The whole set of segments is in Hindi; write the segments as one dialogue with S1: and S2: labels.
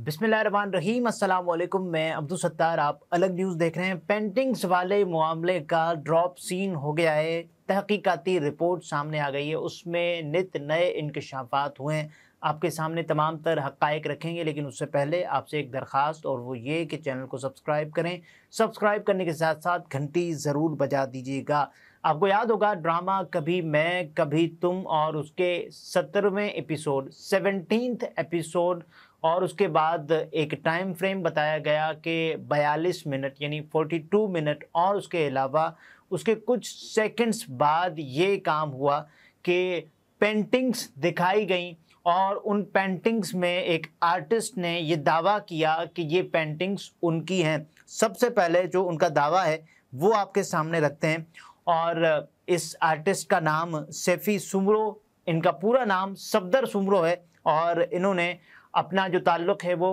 S1: बिसमीम अल्लाम मैं अब्दुल सत्तार आप अलग न्यूज़ देख रहे हैं पेंटिंग्स वाले मामले का ड्रॉप सीन हो गया है तहकीकती रिपोर्ट सामने आ गई है उसमें नित नए इनकशाफात हुए हैं आपके सामने तमाम तर हक़ रखेंगे लेकिन उससे पहले आपसे एक दरख्वास्त और वो ये कि चैनल को सब्सक्राइब करें सब्सक्राइब करने के साथ साथ घंटी ज़रूर बजा दीजिएगा आपको याद होगा ड्रामा कभी मैं कभी तुम और उसके सत्रहवें एपिसोड सेवनटीन एपिसोड और उसके बाद एक टाइम फ्रेम बताया गया कि 42 मिनट यानी 42 मिनट और उसके अलावा उसके कुछ सेकंड्स बाद ये काम हुआ कि पेंटिंग्स दिखाई गई और उन पेंटिंग्स में एक आर्टिस्ट ने ये दावा किया कि ये पेंटिंग्स उनकी हैं सबसे पहले जो उनका दावा है वो आपके सामने रखते हैं और इस आर्टिस्ट का नाम सेफ़ी सुमरो इनका पूरा नाम सफदर सुमरो है और इन्होंने अपना जो ताल्लुक़ है वो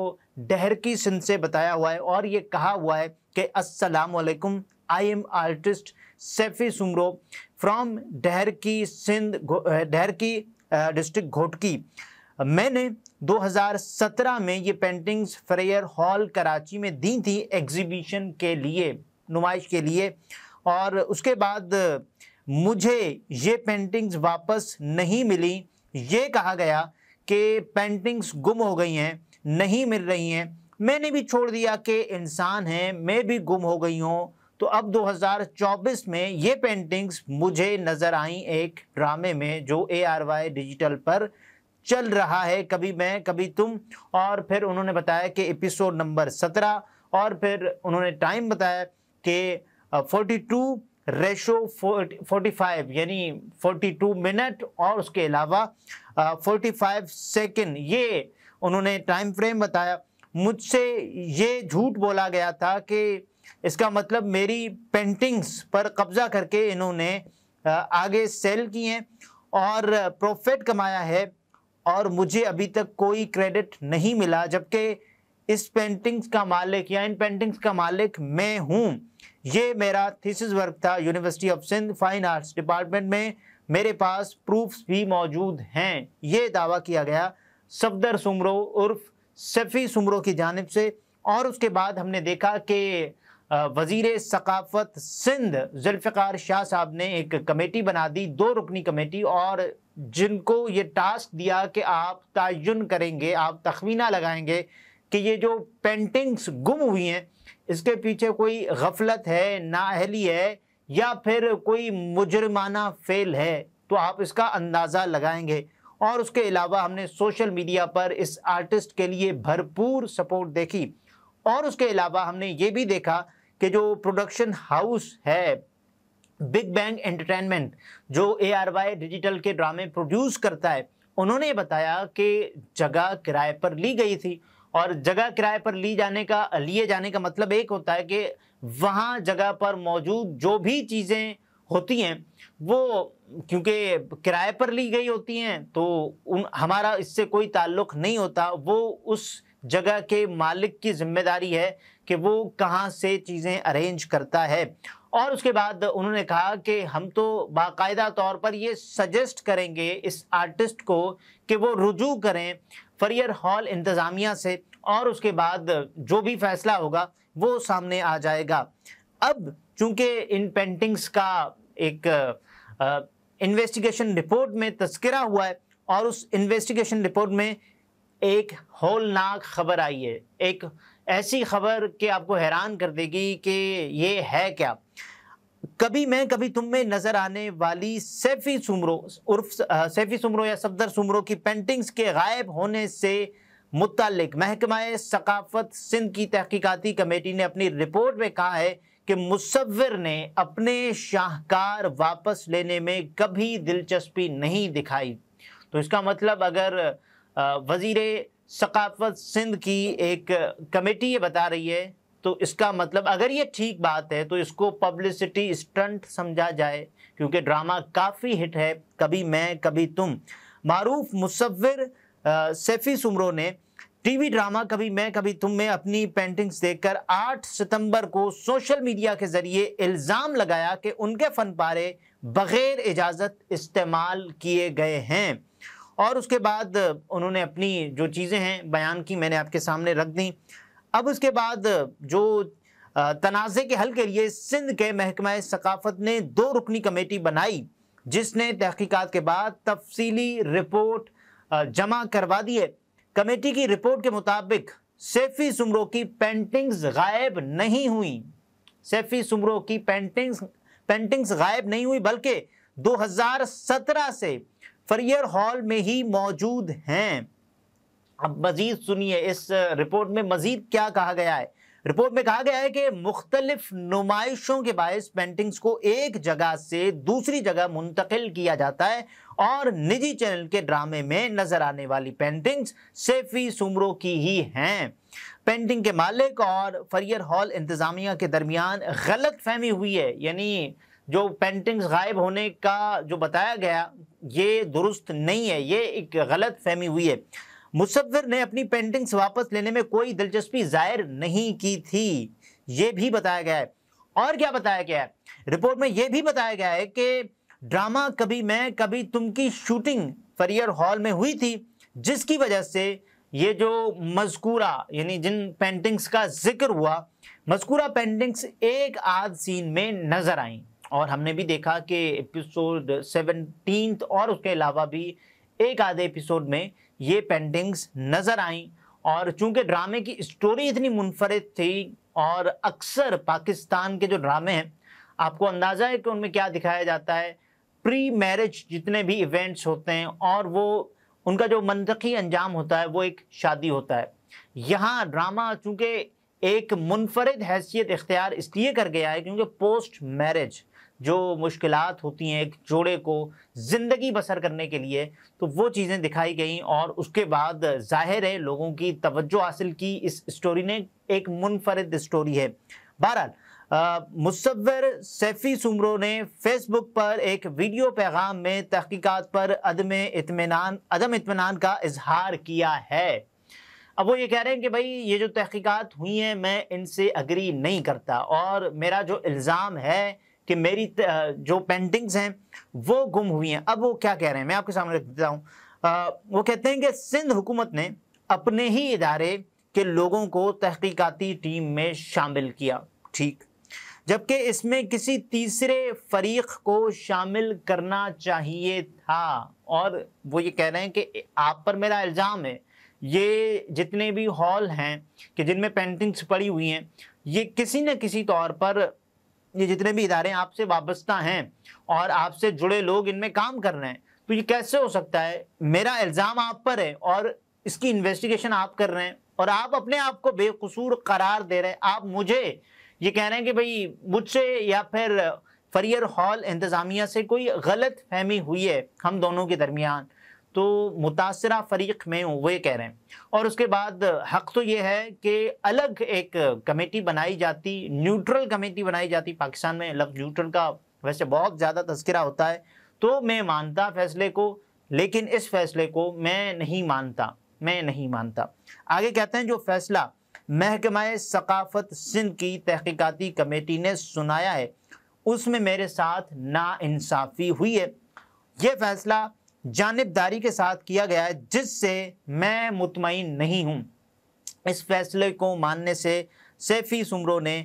S1: डहर की सिंध से बताया हुआ है और ये कहा हुआ है कि अस्सलाम वालेकुम I am artist Saifi Soomro from Daharki Sindh डहर की डिस्ट्रिक्ट घोटकी मैंने 2017 में ये पेंटिंग्स फ्रेयर हॉल कराची में दी थी एग्जीबिशन के लिए नुमाइश के लिए और उसके बाद मुझे ये पेंटिंग्स वापस नहीं मिली ये कहा गया कि पेंटिंग्स गुम हो गई हैं नहीं मिल रही हैं मैंने भी छोड़ दिया कि इंसान हैं मैं भी गुम हो गई हूँ तो अब 2024 में ये पेंटिंग्स मुझे नज़र आई एक ड्रामे में जो ए आर वाई डिजिटल पर चल रहा है कभी मैं कभी तुम और फिर उन्होंने बताया कि एपिसोड नंबर 17 और फिर उन्होंने टाइम बताया कि 42 रेशो 45 यानी 42 मिनट और उसके अलावा 45 सेकंड ये उन्होंने टाइम फ्रेम बताया मुझसे ये झूठ बोला गया था कि इसका मतलब मेरी पेंटिंग्स पर कब्जा करके इन्होंने आगे सेल की हैं और प्रॉफिट कमाया है और मुझे अभी तक कोई क्रेडिट नहीं मिला जबकि इस पेंटिंग्स का मालिक या इन पेंटिंग्स का मालिक मैं हूँ ये मेरा थीसिस वर्क था university of Sindh fine arts department में मेरे पास प्रूफ्स भी मौजूद हैं ये दावा किया गया सफदर सुमरो उर्फ सफ़ी सुमरो की जानब से और उसके बाद हमने देखा कि वजीर सकाफत सिंध जुल्फ़ार शाह साहब ने एक कमेटी बना दी दो रुकनी कमेटी और जिनको ये टास्क दिया कि आप तयन करेंगे आप तखमीना लगाएंगे कि ये जो पेंटिंग्स गुम हुई हैं इसके पीछे कोई गफलत है नाअहली है या फिर कोई मुजरमाना फेल है तो आप इसका अंदाज़ा लगाएंगे और उसके अलावा हमने सोशल मीडिया पर इस आर्टिस्ट के लिए भरपूर सपोर्ट देखी और उसके अलावा हमने ये भी देखा कि जो प्रोडक्शन हाउस है बिग बैंग एंटरटेनमेंट जो ए आर वाई डिजिटल के ड्रामे प्रोड्यूस करता है उन्होंने बताया कि जगह किराए पर ली गई थी और जगह किराए पर ली जाने का लिए जाने का मतलब एक होता है कि वहाँ जगह पर मौजूद जो भी चीज़ें होती हैं वो क्योंकि किराए पर ली गई होती हैं तो उन हमारा इससे कोई ताल्लुक़ नहीं होता वो उस जगह के मालिक की जिम्मेदारी है कि वो कहाँ से चीज़ें अरेंज करता है और उसके बाद उन्होंने कहा कि हम तो बाकायदा तौर पर ये सजेस्ट करेंगे इस आर्टिस्ट को कि वो रुजू करें फरियर हॉल इंतज़ामिया से और उसके बाद जो भी फैसला होगा वो सामने आ जाएगा अब चूंकि इन पेंटिंग्स का एक इन्वेस्टिगेशन रिपोर्ट में तस्करा हुआ है और उस इन्वेस्टिगेशन रिपोर्ट में एक होलनाक खबर आई है एक ऐसी खबर कि आपको हैरान कर देगी कि ये है क्या कभी मैं कभी तुम में नजर आने वाली सैफी सुमरो उर्फ सैफी सुमरो या सफदर सुमरो की पेंटिंग्स के गायब होने से मुतलक महकमा सकाफत सिंध की तहकीकती कमेटी ने अपनी रिपोर्ट में कहा है कि मुसविर ने अपने शाहकार वापस लेने में कभी दिलचस्पी नहीं दिखाई तो इसका मतलब अगर वज़ीर सकाफत सिंध की एक कमेटी ये बता रही है तो इसका मतलब अगर ये ठीक बात है तो इसको पब्लिसिटी स्टंट समझा जाए क्योंकि ड्रामा काफ़ी हिट है कभी मैं कभी तुम मरूफ मुसविर सैफ़ी सुमरो ने टीवी ड्रामा कभी मैं कभी तुम में अपनी पेंटिंग्स देखकर 8 सितंबर को सोशल मीडिया के ज़रिए इल्ज़ाम लगाया कि उनके फन पारे बग़ैर इजाज़त इस्तेमाल किए गए हैं और उसके बाद उन्होंने अपनी जो चीज़ें हैं बयान की मैंने आपके सामने रख दी अब उसके बाद जो तनाज़े के हल के लिए सिंध के महकमा सकाफत ने दो रुकनी कमेटी बनाई जिसने तहकीकात के बाद तफसीली रिपोर्ट जमा करवा दी है कमेटी की रिपोर्ट के मुताबिक सेफ़ी सुमरों की पेंटिंग्स गायब नहीं हुई सेफ़ी सुमरों की पेंटिंग्स पेंटिंग्स गायब नहीं हुई बल्कि 2017 से फरियर हॉल में ही मौजूद हैं अब मजीद सुनिए इस रिपोर्ट में मजीद क्या कहा गया है रिपोर्ट में कहा गया है कि मुख्तलिफ नुमाइशों के बायस पेंटिंग्स को एक जगह से दूसरी जगह मुंतकिल किया जाता है और निजी चैनल के ड्रामे में नजर आने वाली पेंटिंग्स सेफी सुमरों की ही हैं पेंटिंग के मालिक और फरियर हॉल इंतज़ामिया के दरमियान गलत फहमी हुई है यानी जो पेंटिंग्स गायब होने का जो बताया गया ये दुरुस्त नहीं है ये एक गलत फहमी हुई है मुसविर ने अपनी पेंटिंग्स वापस लेने में कोई दिलचस्पी जाहिर नहीं की थी ये भी बताया गया है और क्या बताया गया है रिपोर्ट में यह भी बताया गया है कि ड्रामा कभी मैं कभी तुम की शूटिंग फरियर हॉल में हुई थी जिसकी वजह से ये जो मजकूरा यानी जिन पेंटिंग्स का जिक्र हुआ मजकूरा पेंटिंग्स एक आध सीन में नज़र आई और हमने भी देखा कि एपिसोड सेवनटीन और उसके अलावा भी एक आधे एपिसोड में ये पेंटिंग्स नज़र आईं और चूंकि ड्रामे की स्टोरी इतनी मुनफरद थी और अक्सर पाकिस्तान के जो ड्रामे हैं आपको अंदाज़ा है कि उनमें क्या दिखाया जाता है प्री मैरिज जितने भी इवेंट्स होते हैं और वो उनका जो मनतखी अंजाम होता है वो एक शादी होता है यहाँ ड्रामा चूँकि एक मुनफरद हैसियत इख्तियार इसलिए कर गया है क्योंकि पोस्ट मैरिज जो मुश्किल होती हैं एक जोड़े को ज़िंदगी बसर करने के लिए तो वो चीज़ें दिखाई गई और उसके बाद जाहिर है लोगों की तवज्जो हासिल की इस स्टोरी ने एक मुनफरद स्टोरी है बहरहाल मुसवर सैफ़ी सुमरों ने फेसबुक पर एक वीडियो पैगाम में तहकीकात पर अदम इतमान अदम इतमान का इजहार किया है अब वो ये कह रहे हैं कि भाई ये जो तहकीकात हुई हैं मैं इनसे अग्री नहीं करता और मेरा जो इल्ज़ाम है कि मेरी जो पेंटिंग्स हैं वो गुम हुई हैं अब वो क्या कह रहे हैं मैं आपके सामने रख देता हूँ वो कहते हैं कि सिंध हुकूमत ने अपने ही इदारे के लोगों को तहकीकती टीम में शामिल किया ठीक जबकि इसमें किसी तीसरे फरीक को शामिल करना चाहिए था और वो ये कह रहे हैं कि आप पर मेरा इल्ज़ाम है ये जितने भी हॉल हैं कि जिनमें पेंटिंग्स पड़ी हुई हैं ये किसी न किसी तौर पर ये जितने भी इदारे आपसे वाबस्ता हैं और आपसे जुड़े लोग इनमें काम कर रहे हैं तो ये कैसे हो सकता है मेरा इल्ज़ाम आप पर है और इसकी इन्वेस्टिगेशन आप कर रहे हैं और आप अपने आप को बेकसूर करार दे रहे हैं आप मुझे ये कह रहे हैं कि भाई मुझसे या फिर फरियर हॉल इंतज़ामिया से कोई गलत फहमी हुई है हम दोनों के दरमियान तो मुतासर फरीक में हूँ कह रहे हैं और उसके बाद हक तो ये है कि अलग एक कमेटी बनाई जाती न्यूट्रल कमेटी बनाई जाती पाकिस्तान में अलग न्यूट्रल का वैसे बहुत ज़्यादा तस्करा होता है तो मैं मानता फैसले को लेकिन इस फैसले को मैं नहीं मानता मैं नहीं मानता आगे कहते हैं जो फैसला महकमा सकाफत सिंध की तहकीकती कमेटी ने सुनाया है उसमें मेरे साथ नाानसाफ़ी हुई है ये फैसला जानबदारी के साथ किया गया है जिससे मैं मुतमिन नहीं हूँ इस फैसले को मानने से सैफ़ी सुमरों ने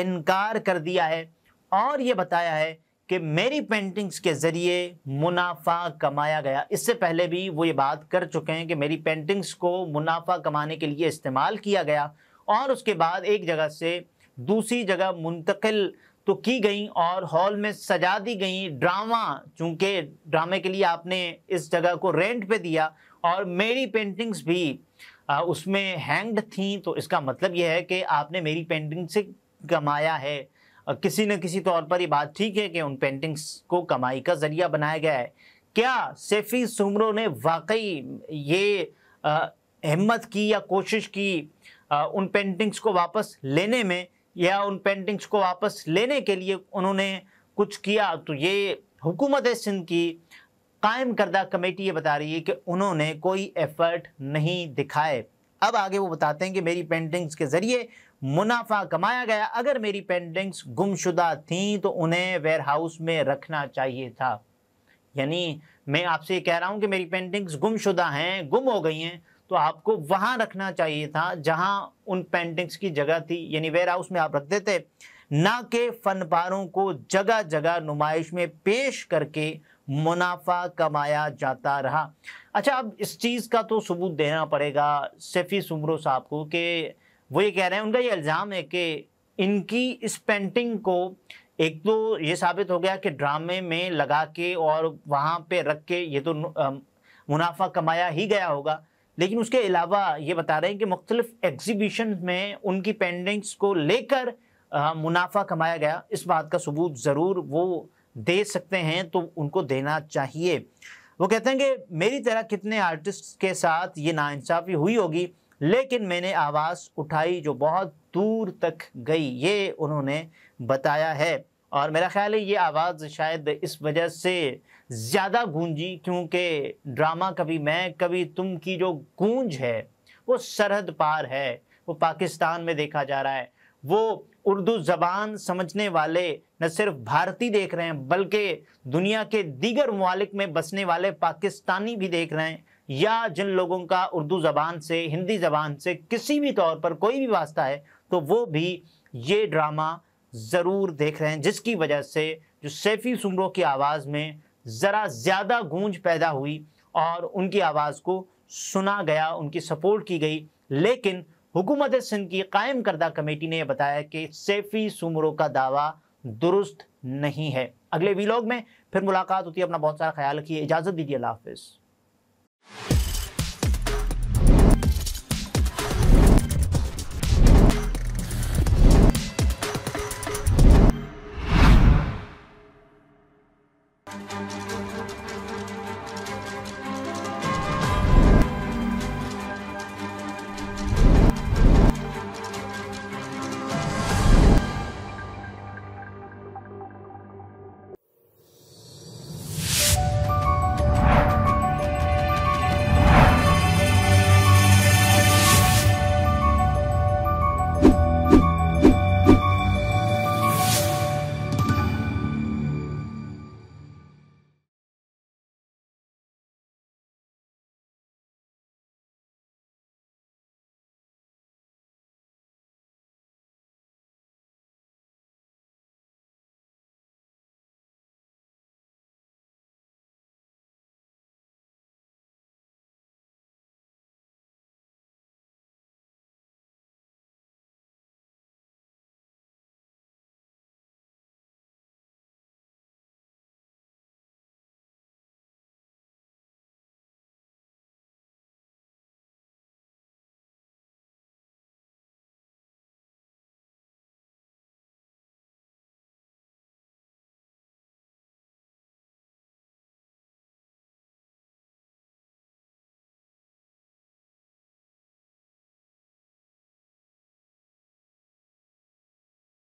S1: इनकार कर दिया है और ये बताया है कि मेरी पेंटिंग्स के ज़रिए मुनाफा कमाया गया इससे पहले भी वो ये बात कर चुके हैं कि मेरी पेंटिंग्स को मुनाफा कमाने के लिए इस्तेमाल किया गया और उसके बाद एक जगह से दूसरी जगह मुंतकिल तो की गई और हॉल में सजा दी गई ड्रामा चूँकि ड्रामे के लिए आपने इस जगह को रेंट पे दिया और मेरी पेंटिंग्स भी उसमें हैंग्ड थी तो इसका मतलब यह है कि आपने मेरी पेंटिंग से कमाया है किसी न किसी तौर पर ये बात ठीक है कि उन पेंटिंग्स को कमाई का ज़रिया बनाया गया है क्या सेफ़ी सुमरो ने वाकई ये हिम्मत की या कोशिश की उन पेंटिंग्स को वापस लेने में या उन पेंटिंग्स को वापस लेने के लिए उन्होंने कुछ किया तो ये हुकूमत सिंध की कायम करदा कमेटी ये बता रही है कि उन्होंने कोई एफर्ट नहीं दिखाए अब आगे वो बताते हैं कि मेरी पेंटिंग्स के ज़रिए मुनाफा कमाया गया अगर मेरी पेंटिंग्स गुमशुदा थीं तो उन्हें वेयर हाउस में रखना चाहिए था यानी मैं आपसे कह रहा हूँ कि मेरी पेंटिंग्स गुमशुदा हैं गुम हो गई हैं तो आपको वहाँ रखना चाहिए था जहाँ उन पेंटिंग्स की जगह थी यानी वेयर हाउस में आप रखते थे ना कि पारों को जगह जगह नुमाइश में पेश करके मुनाफा कमाया जाता रहा अच्छा अब इस चीज़ का तो सबूत देना पड़ेगा सेफ़ी सुमरो साहब को कि वो ये कह रहे हैं उनका ये इल्ज़ाम है कि इनकी इस पेंटिंग को एक तो ये साबित हो गया कि ड्रामे में लगा के और वहाँ पे रख के ये तो मुनाफा कमाया ही गया होगा लेकिन उसके अलावा ये बता रहे हैं कि मुख्तलिफ एग्जीबिशन में उनकी पेंडिंग्स को लेकर मुनाफा कमाया गया इस बात का सबूत ज़रूर वो दे सकते हैं तो उनको देना चाहिए वो कहते हैं कि मेरी तरह कितने आर्टिस्ट के साथ ये नाइंसाफ़ी हुई होगी लेकिन मैंने आवाज़ उठाई जो बहुत दूर तक गई ये उन्होंने बताया है और मेरा ख्याल है ये आवाज़ शायद इस वजह से ज़्यादा गूंजी क्योंकि ड्रामा कभी मैं कभी तुम की जो गूंज है वो सरहद पार है वो पाकिस्तान में देखा जा रहा है वो उर्दू ज़बान समझने वाले न सिर्फ भारतीय देख रहे हैं बल्कि दुनिया के दीगर ममालिक में बसने वाले पाकिस्तानी भी देख रहे हैं या जिन लोगों का उर्दू ज़बान से हिंदी ज़बान से किसी भी तौर पर कोई भी वास्ता है तो वो भी ये ड्रामा ज़रूर देख रहे हैं जिसकी वजह से जो सैफ़ी सुमरों की आवाज़ में ज़रा ज़्यादा गूंज पैदा हुई और उनकी आवाज़ को सुना गया उनकी सपोर्ट की गई लेकिन हुकूमत सिंध की कायम करदा कमेटी ने यह बताया कि सैफ़ी सुमरों का दावा दुरुस्त नहीं है अगले वीलॉग में फिर मुलाकात होती है अपना बहुत सारा ख्याल रखिए इजाज़त दीजिए अल्लाह हाफिज़